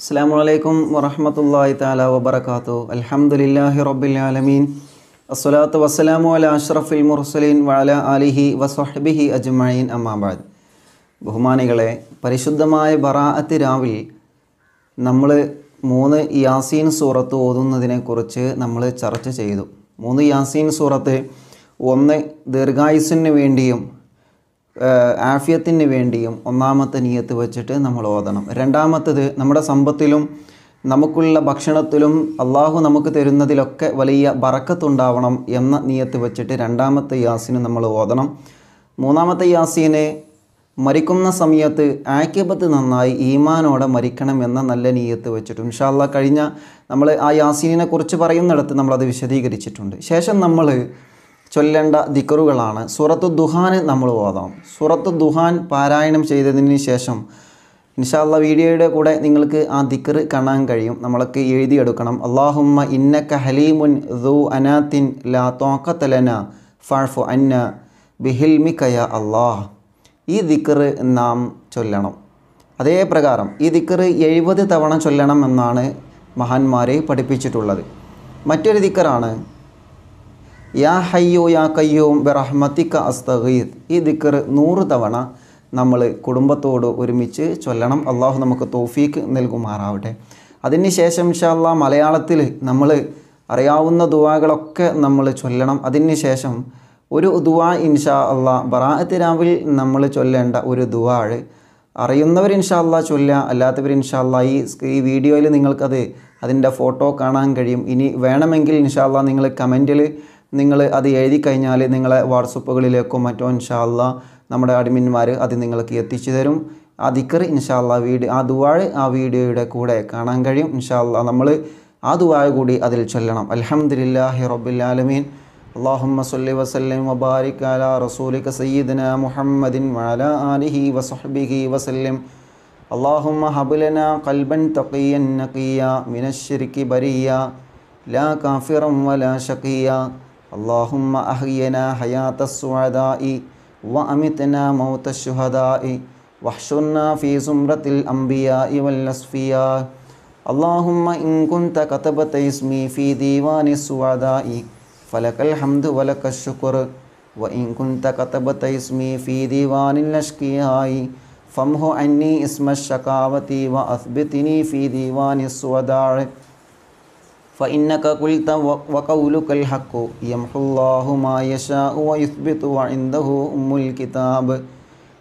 അസ്സാം വലൈക്കും വറഹമത്തല്ലാഹി താല വബർക്കാത്തു അലഹമുല്ലാഹി റബ്ബിലാലമീൻ അസ്സലാത്തു വസ്സലാമു അല അഷ്റഫിൽ മുർസലീൻ വഅല അലിഹി വസ്വഹബിഹി അജ്മഈൻ അമ്മാബാദ് ബഹുമാനികളെ പരിശുദ്ധമായ ബറാഅത്ത് രാവിൽ നമ്മൾ മൂന്ന് യാസീൻ സൂറത്ത് ഓതുന്നതിനെക്കുറിച്ച് നമ്മൾ ചർച്ച ചെയ്തു മൂന്ന് യാസീൻ സൂറത്ത് ഒന്ന് ദീർഘായുസിന് വേണ്ടിയും ആഫിയത്തിന് വേണ്ടിയും ഒന്നാമത്തെ നീയത്ത് വെച്ചിട്ട് നമ്മൾ ഓതണം രണ്ടാമത്തത് നമ്മുടെ സമ്പത്തിലും നമുക്കുള്ള ഭക്ഷണത്തിലും അള്ളാഹു നമുക്ക് തരുന്നതിലൊക്കെ വലിയ ബറക്കത്തുണ്ടാവണം എന്ന നീയത്ത് വെച്ചിട്ട് രണ്ടാമത്തെ യാസിന് നമ്മൾ ഓതണം മൂന്നാമത്തെ യാസീനെ മരിക്കുന്ന സമയത്ത് ആക്കിയപ്പത്ത് നന്നായി ഈമാനോടെ മരിക്കണം എന്ന നല്ല നീയത്ത് വെച്ചിട്ടും ഇൻഷാല്ല കഴിഞ്ഞ നമ്മൾ ആ യാസീനിനെ കുറിച്ച് പറയുന്നിടത്ത് നമ്മളത് വിശദീകരിച്ചിട്ടുണ്ട് ശേഷം നമ്മൾ ചൊല്ലേണ്ട ദിക്കറുകളാണ് സുറത്ത് ദുഹാന് നമ്മൾ ഓതാം സുറത്ത് ദുഹാൻ പാരായണം ചെയ്തതിന് ശേഷം നിഷാള്ള വീഡിയോയുടെ കൂടെ നിങ്ങൾക്ക് ആ ദിക്കർ കാണാൻ കഴിയും നമ്മളൊക്കെ എഴുതിയെടുക്കണം അള്ളാഹുമ്മ ഇന്നക്ക ഹലീമുൻ ദു അനാത്തിൻ ലാ തോക്കത്തലന ഫാഫു അന്ന ബിഹിൽമിക്കയ അള്ളാഹ് ഈ ദിക്കർ നാം ചൊല്ലണം അതേ പ്രകാരം ഈ ദിക്കർ എഴുപത് തവണ ചൊല്ലണം എന്നാണ് മഹാന്മാരെ പഠിപ്പിച്ചിട്ടുള്ളത് മറ്റൊരു ദിക്കറാണ് യാ ഹയ്യോ യാ കയ്യോം ബെറഹ്മത്തിക്ക അസ്തഹീദ് ഈ ദിക്കർ നൂറ് തവണ നമ്മൾ കുടുംബത്തോട് ഒരുമിച്ച് ചൊല്ലണം അള്ളാഹു നമുക്ക് തോഫീക്ക് നൽകുമാറാവട്ടെ അതിനുശേഷം ഇൻഷാല്ല മലയാളത്തിൽ നമ്മൾ അറിയാവുന്ന ദുവാകളൊക്കെ നമ്മൾ ചൊല്ലണം അതിനുശേഷം ഒരു ദുവാ ഇൻഷാ അള്ളാ ബറാഅത്ത് രാവിൽ നമ്മൾ ചൊല്ലേണ്ട ഒരു ദുവാഴ് അറിയുന്നവർ ഇൻഷാ അല്ല ചൊല്ലുക അല്ലാത്തവർ ഇൻഷാ അല്ല ഈ ഈ വീഡിയോയിൽ നിങ്ങൾക്കത് അതിൻ്റെ ഫോട്ടോ കാണാൻ കഴിയും ഇനി വേണമെങ്കിൽ ഇൻഷാ അല്ല നിങ്ങൾ കമൻറ്റിൽ നിങ്ങൾ അത് എഴുതി കഴിഞ്ഞാൽ നിങ്ങളെ വാട്സപ്പുകളിലേക്കോ മറ്റോ ഇൻഷാല്ല നമ്മുടെ അഡ്മിന്മാർ അത് നിങ്ങൾക്ക് എത്തിച്ചു തരും അതിക്കർ ഇൻഷാല്ല വീഡിയോ ആ ദുവാഴ് ആ വീഡിയോയുടെ കൂടെ കാണാൻ കഴിയും ഇൻഷാല്ല നമ്മൾ ആ ദുവാഴ കൂടി അതിൽ ചൊല്ലണം അലഹമുല്ലാഹി റബ്ബുലാലമീൻ അള്ളാഹുമ്മ സല്ലി വസല്ലം വബാരിക് അല റസൂലിക സയ്യിദന മുഹമ്മദിൻ വഅല ആലിഹി വസഹ്ബിഹി വസല്ലം അള്ളാഹുമ്മ ഹബുലന കൽബൻ قلبا നക്കിയ نقيا ബരിയ ലാ കാഫിറം വല ഷക്കിയ اللہم احینا حیات السعدائی وامتنا موت الشہدائی شنا فی زمرت اللہم ان کنت انکتب اسمی فی دیوان السعدائی فلک الحمد ولک الشکر وان کنت کتب اسمی فی دیوان دِوانی فمہ ہونی اسم الشکاوتی واثبتنی فی دیوان السعدائی فإنك قلت وقولك الحق يمحو الله ما يشاء ويثبت وعنده أم الكتاب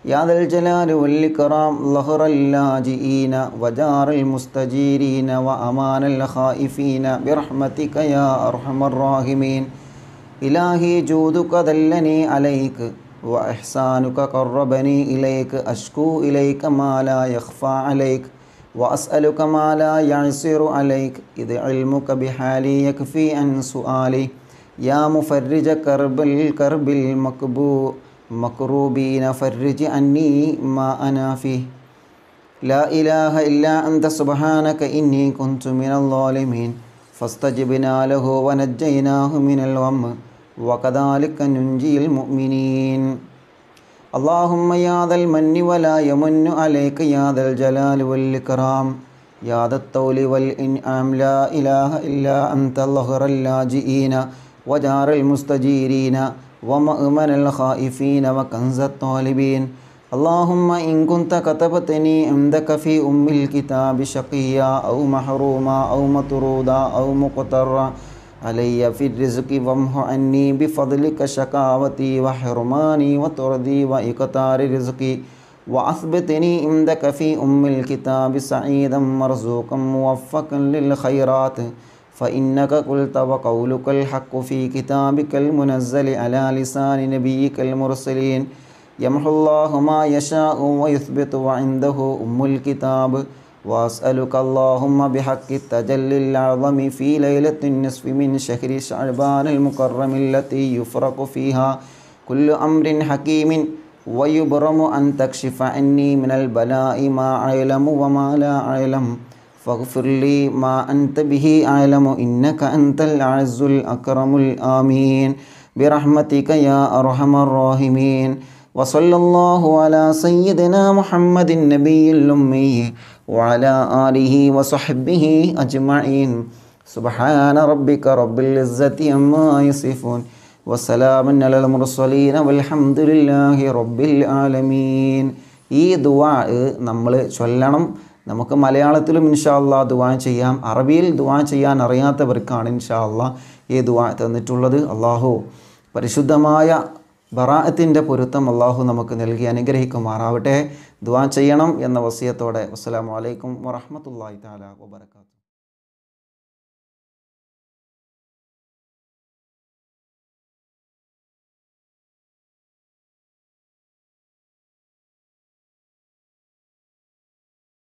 يا ذا الجلال والإكرام ظهر اللاجئين وجار المستجيرين وأمان الخائفين برحمتك يا أرحم الراحمين إلهي جودك دلني عليك وإحسانك قربني إليك أشكو إليك ما لا يخفى عليك وأسألك ما لا يعسر عليك إذ علمك بحالي يكفي عن سؤالي يا مفرج كرب الكرب المكبو مكروبين فرج عني ما أنا فيه لا إله إلا أنت سبحانك إني كنت من الظالمين فاستجبنا له ونجيناه من الغم وكذلك ننجي المؤمنين اللهم يا ذا المن ولا يمن عليك يا ذا الجلال والإكرام يا ذا الطول والإنعام لا إله إلا أنت الغر اللاجئين ودار المستجيرين ومؤمن الخائفين وكنز الطالبين اللهم إن كنت كتبتني عندك في أم الكتاب شقيا أو محروما أو مطرودا أو مقترا علي في الرزق ومحو عني بفضلك شقاوتي وحرماني وتردي وإقتار رزقي وأثبتني عندك في أم الكتاب سعيدا مرزوقا موفقا للخيرات فإنك قلت وقولك الحق في كتابك المنزل على لسان نبيك المرسلين يمحو الله ما يشاء ويثبت وعنده أم الكتاب وأسألك اللهم بحق التجلي العظم في ليلة النصف من شهر شعبان المكرم التي يفرق فيها كل أمر حكيم ويبرم أن تكشف عني من البلاء ما أعلم وما لا أعلم فاغفر لي ما أنت به أعلم إنك أنت الأعز الأكرم الآمين برحمتك يا أرحم الراحمين وصلى الله على سيدنا محمد النبي الأمي وعلى آله وصحبه أجمعين سبحان ربك رب العزة عما يصفون وسلام على المرسلين والحمد لله رب العالمين ഈ ദുവാ നമ്മൾ ചൊല്ലണം നമുക്ക് മലയാളത്തിലും ഇൻഷാ അല്ലാ ദുവാ ചെയ്യാം അറബിയിൽ ദുവാ ചെയ്യാൻ അറിയാത്തവർക്കാണ് ഇൻഷാ അല്ലാ ഈ ദുവാ തന്നിട്ടുള്ളത് അള്ളാഹു പരിശുദ്ധമായ ബറാഅത്തിൻ്റെ പൊരുത്തം അള്ളാഹു നമുക്ക് നൽകി അനുഗ്രഹിക്കുമാറാവട്ടെ ദുവാ ചെയ്യണം എന്ന വസിയത്തോടെ അസ്സാം വലൈക്കും വറഹമത്തല്ലാഹി താല വബർക്കാത്തു